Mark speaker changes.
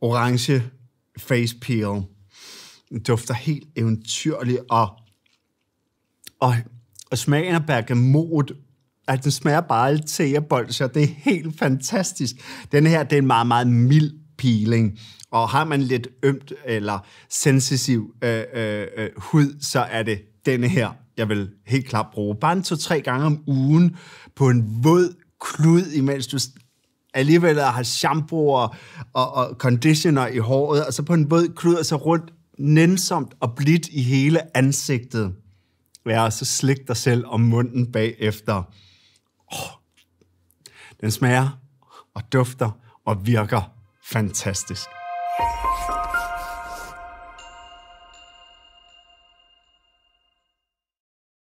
Speaker 1: orange face peel. Den dufter helt eventyrligt, og, og, og smagen af bergamot, at den smager bare lidt teabolds, så det er helt fantastisk. Den her, det er en meget, meget mild peeling. Og har man lidt ømt eller sensitiv øh, øh, øh, hud, så er det denne her, jeg vil helt klart bruge. Bare en to-tre gange om ugen på en våd klud, imens du alligevel have shampoo og, og, og conditioner i håret, og så på en våd kluder sig rundt nænsomt og blidt i hele ansigtet. Ja, og så slik dig selv om munden bagefter. Oh, den smager og dufter og virker fantastisk.